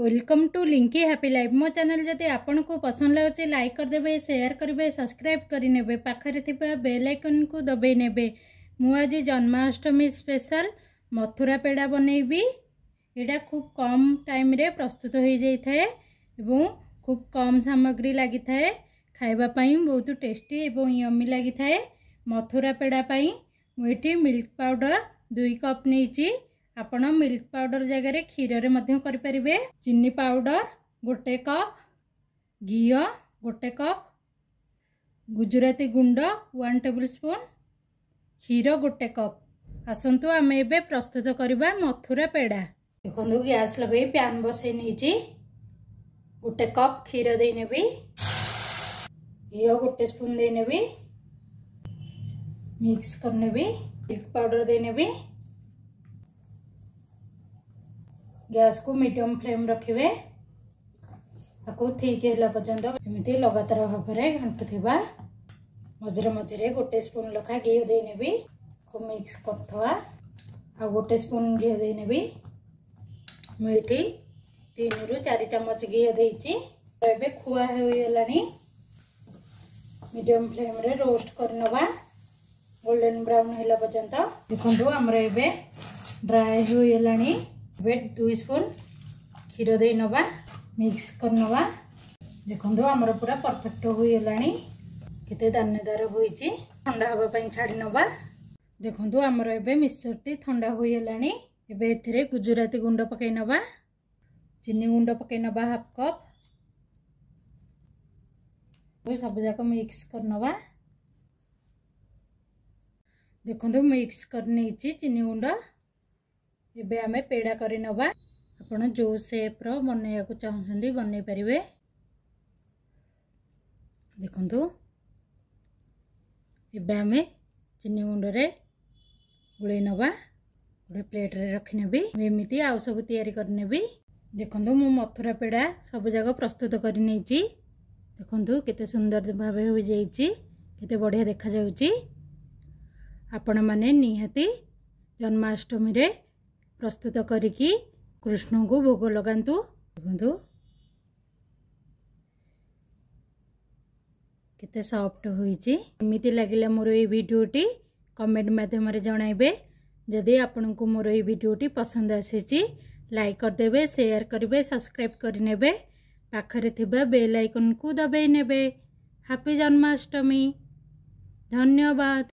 welcome to লিঙ্কি happy life মো channel যদি আপনার পসন্দ লাগুছে লাইক করেদেবে সেয়ার করবে সবসক্রাইব করে নেবে পাখে থাকা বেল আইকন কু দবাই নেবে মু আজ জন্মাষ্টমী স্পেশাল মথুরা পেড়া বনাইবি এটা খুব কম টাইমরে প্রস্তুত হয়ে যাই থাকে এবং খুব কম সামগ্রী লাগি থাকে খাইবা পাই বহুত টেস্টি এবং ইয়মি লাগি থাকে মথুরা পেড়া পাই মু এটি মিল্ক পাউডার দুই কপ নেইছি ଆପଣ ମିଲ୍କ ପାଉଡ଼ର ଜାଗାରେ କ୍ଷୀରରେ ମଧ୍ୟ କରିପାରିବେ ଚିନି ପାଉଡ଼ର ଗୋଟେ କପ୍ ଘିଅ ଗୋଟେ କପ୍ ଗୁଜୁରାତି ଗୁଣ୍ଡ ୱାନ୍ ଟେବୁଲ ସ୍ପୁନ୍ କ୍ଷୀର ଗୋଟେ କପ୍ ଆସନ୍ତୁ ଆମେ ଏବେ ପ୍ରସ୍ତୁତ କରିବା ମଥୁରା ପେଡ଼ା ଦେଖନ୍ତୁ ଗ୍ୟାସ୍ ଲଗେଇ ପ୍ୟାନ୍ ବସେଇ ନେଇଛି ଗୋଟେ କପ୍ କ୍ଷୀର ଦେଇନେବି ଘିଅ ଗୋଟେ ସ୍ପୁନ୍ ଦେଇନେବି ମିକ୍ସ କରିନେବି ମିଲ୍କ ପାଉଡ଼ର ଦେଇନେବି गैस को मीडियम फ्लेम रखे ठीक है पर्यटन एम लगातार भाव में घंटुवा मझेरे मझेरे गोटे स्पून लखा घी दे ने खूब मिक्स कर गोटे स्पून घी दे ने मुठ तीन रु चार चमच घी दे खुआ होगा मीडियम फ्लेम रे रोस्ट कर नवा गोल्डन ब्राउन होगा पर्यटन देखो आमर एवं ड्राए हो एवं दुई स्पून क्षीर दे नवा मिक्स कर नवा देखो आमर पूरा परफेक्ट होते दानेदार हो ठंडा छाड़ नवा देखो आमर एवं मिक्सर टी थंडा हो गुजराती गुंड पक चीनी गुंड पक हाफ कप सब जाक मिक्स कर नवा देखो मिक्स कर नहीं चीनी गुंड ଏବେ ଆମେ ପେଡ଼ା କରି ନେବା ଆପଣ ଯେଉଁ ସେପ୍ର ବନେଇବାକୁ ଚାହୁଁଛନ୍ତି ବନେଇ ପାରିବେ ଦେଖନ୍ତୁ ଏବେ ଆମେ ଚିନି ଗୁଣ୍ଡରେ ଗୋଳେଇ ନେବା ଗୋଟେ ପ୍ଲେଟ୍ରେ ରଖିନେବି ମୁଁ ଏମିତି ଆଉ ସବୁ ତିଆରି କରିନେବି ଦେଖନ୍ତୁ ମୁଁ ମଥୁରା ପେଡ଼ା ସବୁଯାକ ପ୍ରସ୍ତୁତ କରି ନେଇଛି ଦେଖନ୍ତୁ କେତେ ସୁନ୍ଦର ଭାବେ ହୋଇଯାଇଛି କେତେ ବଢ଼ିଆ ଦେଖାଯାଉଛି ଆପଣମାନେ ନିହାତି ଜନ୍ମାଷ୍ଟମୀରେ ପ୍ରସ୍ତୁତ କରିକି କୃଷ୍ଣଙ୍କୁ ଭୋଗ ଲଗାନ୍ତୁ ଦେଖନ୍ତୁ କେତେ ସଫ୍ଟ ହୋଇଛି ଏମିତି ଲାଗିଲା ମୋର ଏଇ ଭିଡ଼ିଓଟି କମେଣ୍ଟ ମାଧ୍ୟମରେ ଜଣାଇବେ ଯଦି ଆପଣଙ୍କୁ ମୋର ଏଇ ଭିଡ଼ିଓଟି ପସନ୍ଦ ଆସିଛି ଲାଇକ୍ କରିଦେବେ ସେୟାର କରିବେ ସବସ୍କ୍ରାଇବ୍ କରିନେବେ ପାଖରେ ଥିବା ବେଲ୍ ଆଇକନ୍କୁ ଦବାଇ ନେବେ ହାପି ଜନ୍ମାଷ୍ଟମୀ ଧନ୍ୟବାଦ